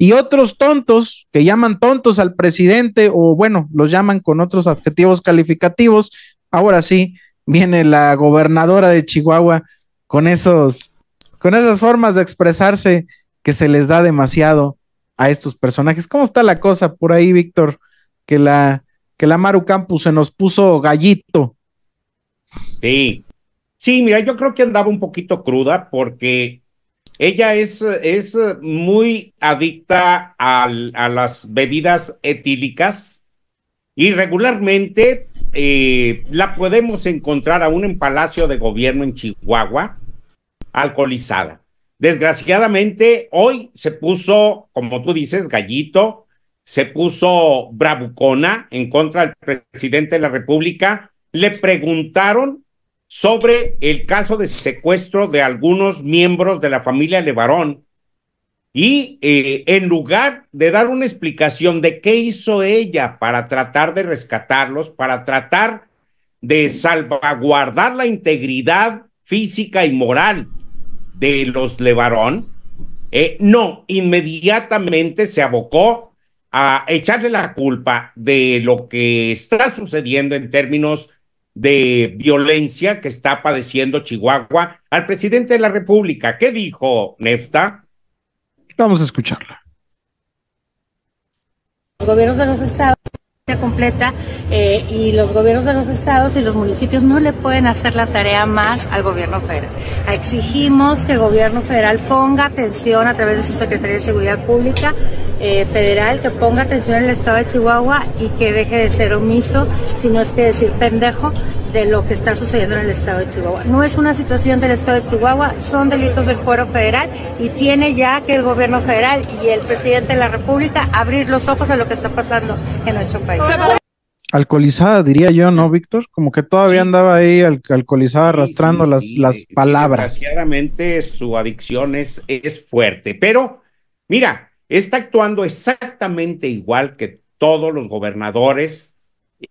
Y otros tontos que llaman tontos al presidente o bueno, los llaman con otros adjetivos calificativos. Ahora sí, viene la gobernadora de Chihuahua con esos con esas formas de expresarse que se les da demasiado a estos personajes. ¿Cómo está la cosa por ahí, Víctor? Que la que la Maru Campus se nos puso gallito. Sí. Sí, mira, yo creo que andaba un poquito cruda porque ella es, es muy adicta a, las bebidas etílicas y regularmente eh, la podemos encontrar aún en Palacio de Gobierno en Chihuahua, alcoholizada. Desgraciadamente, hoy se puso, como tú dices, gallito, se puso bravucona en contra del presidente de la República. Le preguntaron sobre el caso de secuestro de algunos miembros de la familia Levarón. Y eh, en lugar de dar una explicación de qué hizo ella para tratar de rescatarlos, para tratar de salvaguardar la integridad física y moral de los Levarón, eh, no, inmediatamente se abocó a echarle la culpa de lo que está sucediendo en términos de violencia que está padeciendo Chihuahua al presidente de la República. ¿Qué dijo Nefta? Vamos a escucharla. los completa eh, y los gobiernos de los estados y los municipios no le pueden hacer la tarea más al gobierno federal. Exigimos que el gobierno federal ponga atención a través de su Secretaría de Seguridad Pública eh, Federal, que ponga atención en el estado de Chihuahua y que deje de ser omiso, si no es que decir pendejo, de lo que está sucediendo en el estado de Chihuahua. No es una situación del estado de Chihuahua, son delitos del fuero federal y tiene ya que el gobierno federal y el presidente de la República abrir los ojos a lo que está pasando en nuestro país. Alcoholizada, diría yo, ¿no, Víctor? Como que todavía andaba ahí al alcoholizada arrastrando las, las palabras. desgraciadamente su adicción es, es fuerte, pero mira, está actuando exactamente igual que todos los gobernadores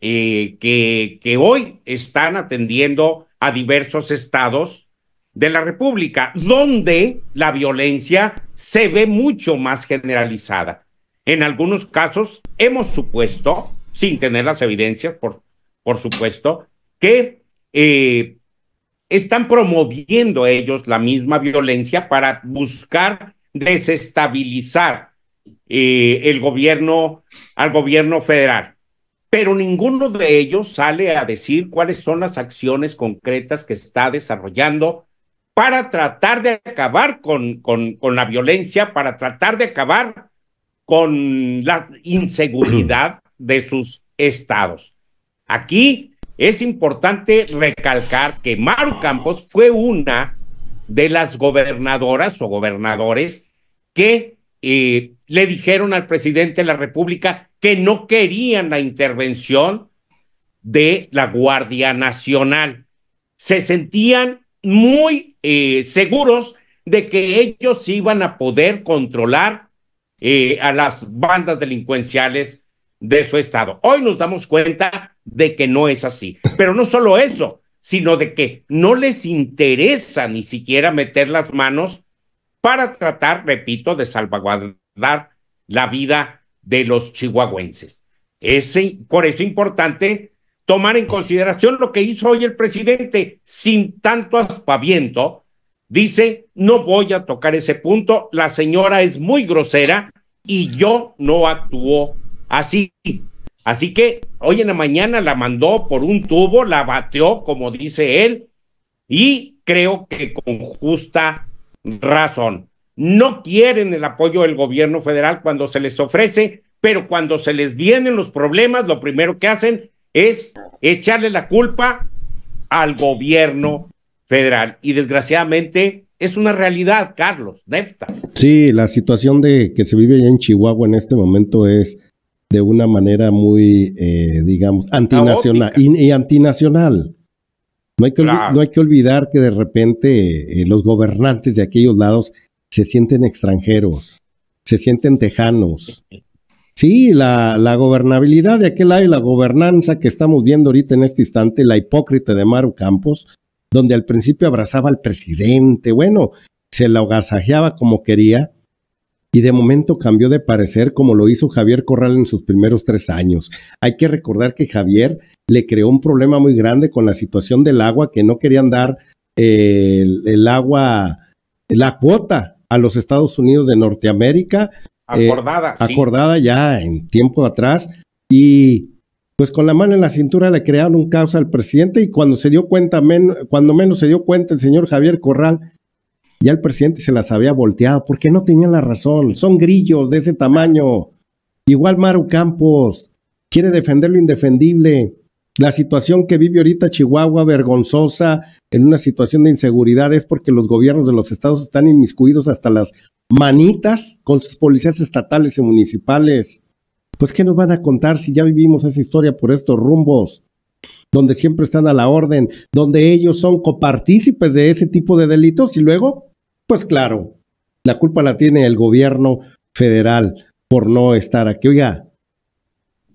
eh, que, hoy están atendiendo a diversos estados de la República, donde la violencia se ve mucho más generalizada. En algunos casos hemos supuesto, sin tener las evidencias, por, por supuesto, que eh, están promoviendo ellos la misma violencia para buscar desestabilizar eh, el gobierno, al gobierno federal pero ninguno de ellos sale a decir cuáles son las acciones concretas que está desarrollando para tratar de acabar con, la violencia, para tratar de acabar con la inseguridad de sus estados. Aquí es importante recalcar que Maru Campos fue una de las gobernadoras o gobernadores que eh, le dijeron al presidente de la República, que no querían la intervención de la Guardia Nacional. Se sentían muy eh, seguros de que ellos iban a poder controlar eh, a las bandas delincuenciales de su estado. Hoy nos damos cuenta de que no es así. Pero no solo eso, sino de que no les interesa ni siquiera meter las manos para tratar, repito, de salvaguardar la vida de los chihuahuenses. Es por eso importante tomar en consideración lo que hizo hoy el presidente sin tanto aspaviento. Dice, no voy a tocar ese punto, la señora es muy grosera y yo no actuó así. Así que hoy en la mañana la mandó por un tubo, la bateó, como dice él, y creo que con justa razón no quieren el apoyo del gobierno federal cuando se les ofrece, pero cuando se les vienen los problemas, lo primero que hacen es echarle la culpa al gobierno federal. Y desgraciadamente es una realidad, Carlos, Nefta. Sí, la situación de que se vive allá en Chihuahua en este momento es de una manera muy, eh, digamos, antinacional y, antinacional. No hay, que no hay que olvidar que de repente eh, los gobernantes de aquellos lados se sienten extranjeros, se sienten tejanos. Sí, la, la gobernabilidad de aquel y la gobernanza que estamos viendo ahorita en este instante, la hipócrita de Maru Campos, donde al principio abrazaba al presidente, bueno, se la agasajeaba como quería, y de momento cambió de parecer como lo hizo Javier Corral en sus primeros tres años. Hay que recordar que Javier le creó un problema muy grande con la situación del agua, que no querían dar eh, el, agua, la cuota a los Estados Unidos de Norteamérica. Eh, acordada. Acordada ya en tiempo atrás. Y pues con la mano en la cintura le crearon un caos al presidente y cuando se dio cuenta, cuando menos se dio cuenta el señor Javier Corral, ya el presidente se las había volteado porque no tenía la razón. Son grillos de ese tamaño. Igual Maru Campos quiere defender lo indefendible. La situación que vive ahorita Chihuahua, vergonzosa, en una situación de inseguridad, es porque los gobiernos de los estados están inmiscuidos hasta las manitas con sus policías estatales y municipales. Pues, ¿qué nos van a contar si ya vivimos esa historia por estos rumbos? Donde siempre están a la orden, donde ellos son copartícipes de ese tipo de delitos y luego, pues claro, la culpa la tiene el gobierno federal por no estar aquí. Oiga,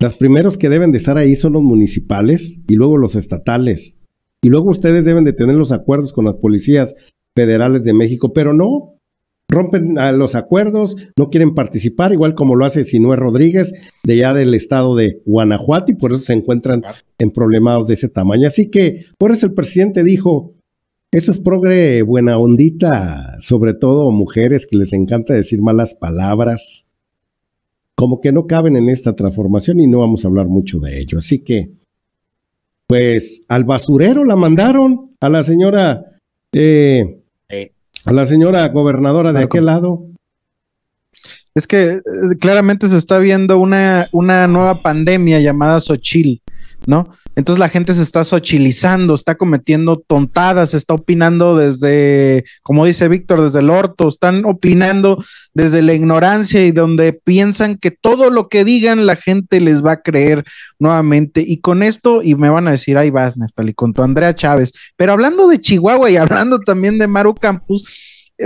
las primeros que deben de estar ahí son los municipales y luego los estatales. Y luego ustedes deben de tener los acuerdos con las policías federales de México, pero no. Rompen ah, los acuerdos, no quieren participar, igual como lo hace Sinué Rodríguez, de allá del estado de Guanajuato, y por eso se encuentran en problemados de ese tamaño. Así que, por eso el presidente dijo, eso es progre buena ondita, sobre todo mujeres que les encanta decir malas palabras, como que no caben en esta transformación y no vamos a hablar mucho de ello. Así que, pues al basurero la mandaron, a la señora, eh, a la señora gobernadora de aquel lado. Es que eh, claramente se está viendo una, una nueva pandemia llamada Sochil, ¿no? Entonces la gente se está sochilizando, está cometiendo tontadas, está opinando desde, como dice Víctor, desde el orto, están opinando desde la ignorancia y donde piensan que todo lo que digan la gente les va a creer nuevamente. Y con esto, y me van a decir, ahí vas, tal y con tu Andrea Chávez. Pero hablando de Chihuahua y hablando también de Maru Campus,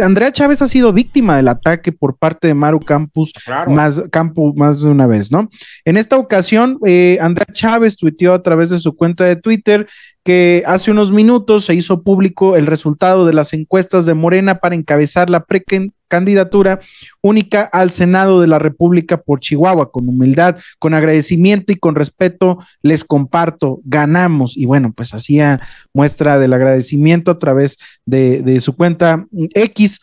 Andrea Chávez ha sido víctima del ataque por parte de Maru Campus más, Campo, más de una vez, ¿no? En esta ocasión, eh, Andrea Chávez tuiteó a través de su cuenta de Twitter que hace unos minutos se hizo público el resultado de las encuestas de Morena para encabezar la precandidatura única al Senado de la República por Chihuahua. Con humildad, con agradecimiento y con respeto les comparto, ganamos. Y bueno, pues hacía muestra del agradecimiento a través de, de su cuenta X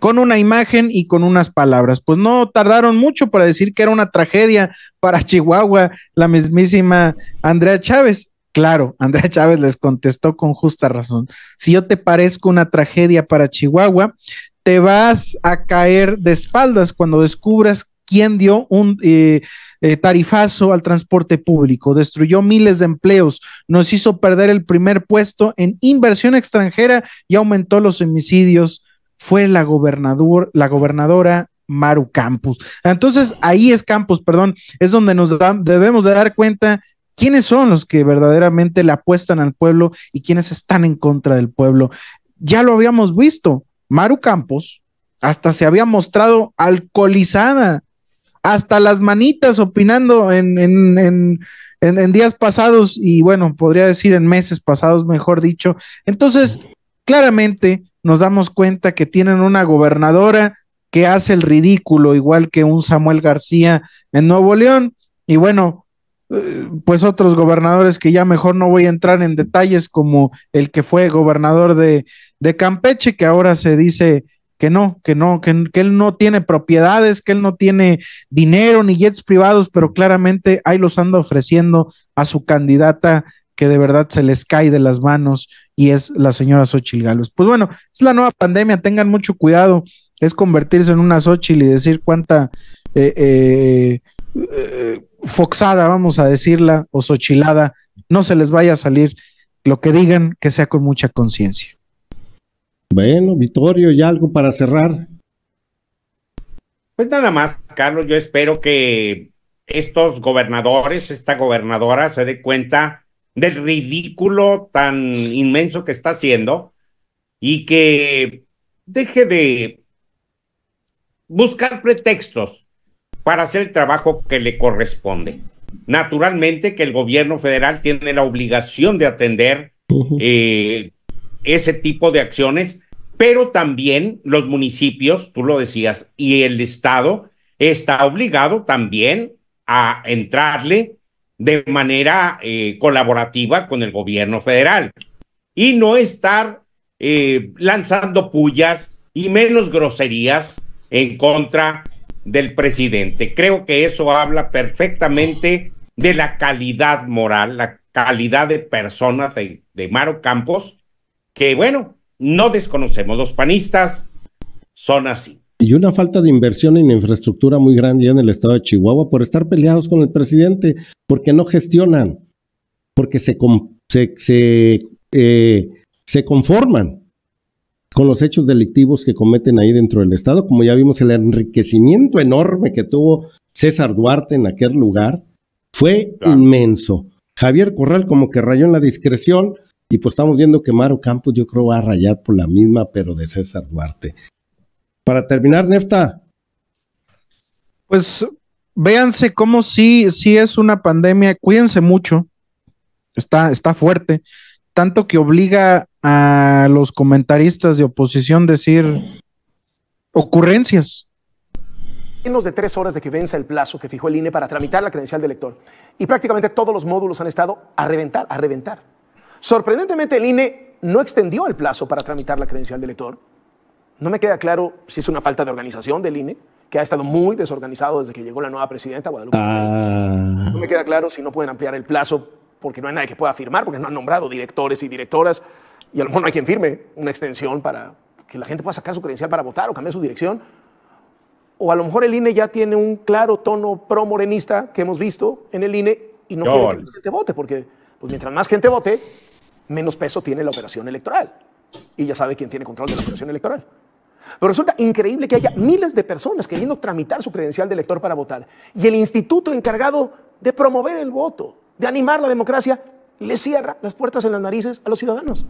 con una imagen y con unas palabras. Pues no tardaron mucho para decir que era una tragedia para Chihuahua la mismísima Andrea Chávez. Claro, Andrea Chávez les contestó con justa razón. Si yo te parezco una tragedia para Chihuahua, te vas a caer de espaldas cuando descubras quién dio un eh, eh, tarifazo al transporte público, destruyó miles de empleos, nos hizo perder el primer puesto en inversión extranjera y aumentó los homicidios. Fue la, gobernador, la gobernadora Maru Campos. Entonces, ahí es Campos, perdón, es donde nos debemos de dar cuenta quiénes son los que verdaderamente le apuestan al pueblo y quiénes están en contra del pueblo. Ya lo habíamos visto, Maru Campos hasta se había mostrado alcoholizada, hasta las manitas opinando en, en, en días pasados y bueno, podría decir en meses pasados, mejor dicho. Entonces, claramente nos damos cuenta que tienen una gobernadora que hace el ridículo, igual que un Samuel García en Nuevo León. Y bueno, pues otros gobernadores que ya mejor no voy a entrar en detalles, como el que fue gobernador de, Campeche, que ahora se dice que no, que no, que, él no tiene propiedades, que él no tiene dinero ni jets privados, pero claramente ahí los anda ofreciendo a su candidata que de verdad se les cae de las manos y es la señora Xochil Galos, Pues bueno, es la nueva pandemia, tengan mucho cuidado, es convertirse en una Xochil y decir cuánta... eh, eh, eh foxada, vamos a decirla, o sochilada, no se les vaya a salir lo que digan, que sea con mucha conciencia. Bueno, Vitorio, ¿y algo para cerrar? Pues nada más, Carlos, yo espero que estos gobernadores, esta gobernadora se dé cuenta del ridículo tan inmenso que está haciendo y que deje de buscar pretextos para hacer el trabajo que le corresponde. Naturalmente que el gobierno federal tiene la obligación de atender eh, ese tipo de acciones, pero también los municipios, tú lo decías, y el Estado está obligado también a entrarle de manera eh, colaborativa con el gobierno federal y no estar eh, lanzando pullas y menos groserías en contra del presidente. Creo que eso habla perfectamente de la calidad moral, la calidad de personas de, Maro Campos, que bueno, no desconocemos. Los panistas son así. Y una falta de inversión en infraestructura muy grande en el estado de Chihuahua por estar peleados con el presidente, porque no gestionan, porque se, se, se, eh, se conforman con los hechos delictivos que cometen ahí dentro del Estado, como ya vimos el enriquecimiento enorme que tuvo César Duarte en aquel lugar, fue inmenso. Javier Corral como que rayó en la discreción y pues estamos viendo que Maro Campos yo creo va a rayar por la misma, pero de César Duarte. Para terminar, Nefta. Pues véanse cómo sí, sí es una pandemia, cuídense mucho, está, está fuerte, tanto que obliga a los comentaristas de oposición decir ocurrencias. Menos de tres horas de que vence el plazo que fijó el INE para tramitar la credencial del elector Y prácticamente todos los módulos han estado a reventar, a reventar. Sorprendentemente, el INE no extendió el plazo para tramitar la credencial del lector. No me queda claro si es una falta de organización del INE, que ha estado muy desorganizado desde que llegó la nueva presidenta Guadalupe. Ah. No me queda claro si no pueden ampliar el plazo porque no hay nadie que pueda firmar, porque no han nombrado directores y directoras y a lo mejor no hay quien firme una extensión para que la gente pueda sacar su credencial para votar o cambiar su dirección. O a lo mejor el INE ya tiene un claro tono pro-morenista que hemos visto en el INE y no quiere que la gente vote, porque pues, mientras más gente vote, menos peso tiene la operación electoral. Y ya sabe quién tiene control de la operación electoral. Pero resulta increíble que haya miles de personas queriendo tramitar su credencial de elector para votar. Y el instituto encargado de promover el voto, de animar la democracia, le cierra las puertas en las narices a los ciudadanos.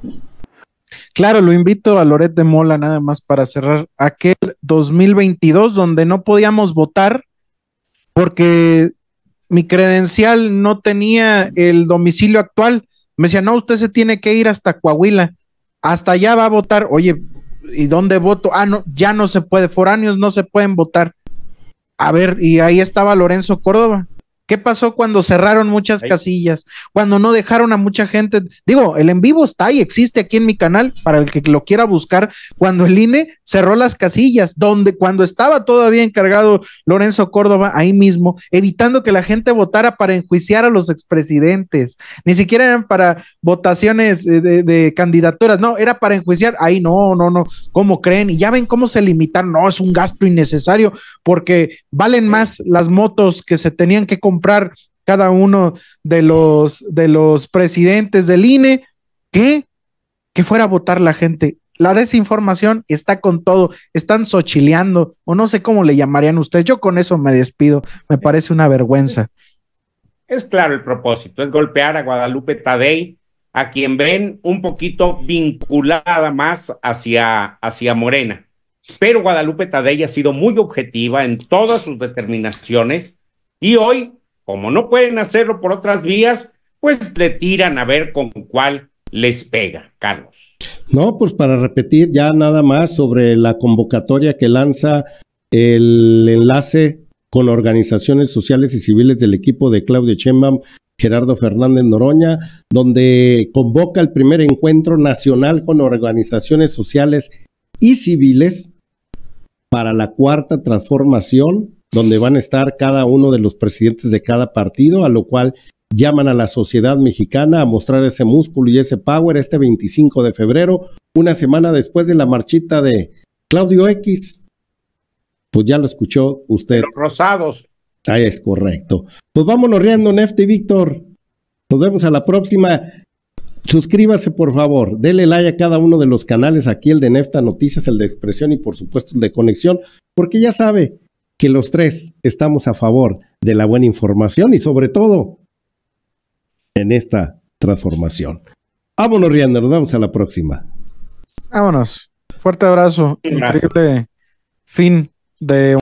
Claro, lo invito a Loret de Mola nada más para cerrar aquel 2022 donde no podíamos votar porque mi credencial no tenía el domicilio actual. Me decía, no, usted se tiene que ir hasta Coahuila, hasta allá va a votar. Oye, ¿y dónde voto? Ah, no, ya no se puede, foráneos no se pueden votar. A ver, y ahí estaba Lorenzo Córdoba, ¿Qué pasó cuando cerraron muchas casillas? Cuando no dejaron a mucha gente. Digo, el en vivo está y existe aquí en mi canal para el que lo quiera buscar. Cuando el INE cerró las casillas, donde cuando estaba todavía encargado Lorenzo Córdoba ahí mismo, evitando que la gente votara para enjuiciar a los expresidentes. Ni siquiera eran para votaciones eh, de, candidaturas, no, era para enjuiciar. Ahí no, no, no. ¿Cómo creen? Y ya ven cómo se limitan No, es un gasto innecesario porque valen más las motos que se tenían que comprar comprar cada uno de los, de los presidentes del INE, que, que fuera a votar la gente. La desinformación está con todo, están sochileando o no sé cómo le llamarían ustedes. Yo con eso me despido, me parece una vergüenza. Es, claro el propósito, es golpear a Guadalupe Tadei, a quien ven un poquito vinculada más hacia, hacia Morena. Pero Guadalupe Tadei ha sido muy objetiva en todas sus determinaciones y hoy como no pueden hacerlo por otras vías, pues le tiran a ver con cuál les pega, Carlos. No, pues para repetir ya nada más sobre la convocatoria que lanza el enlace con organizaciones sociales y civiles del equipo de Claudio Chembam, Gerardo Fernández Noroña, donde convoca el primer encuentro nacional con organizaciones sociales y civiles para la cuarta transformación donde van a estar cada uno de los presidentes de cada partido, a lo cual llaman a la sociedad mexicana a mostrar ese músculo y ese power este 25 de febrero, una semana después de la marchita de Claudio X. Pues ya lo escuchó usted. rosados. Ahí es correcto. Pues vámonos riendo, y Víctor. Nos vemos a la próxima. Suscríbase por favor, dele like a cada uno de los canales, aquí el de Nefta Noticias, el de Expresión y por supuesto el de Conexión, porque ya sabe, los tres estamos a favor de la buena información y sobre todo en esta transformación. Vámonos, Rihanna, nos vemos a la próxima. Vámonos. Fuerte abrazo. Increíble fin de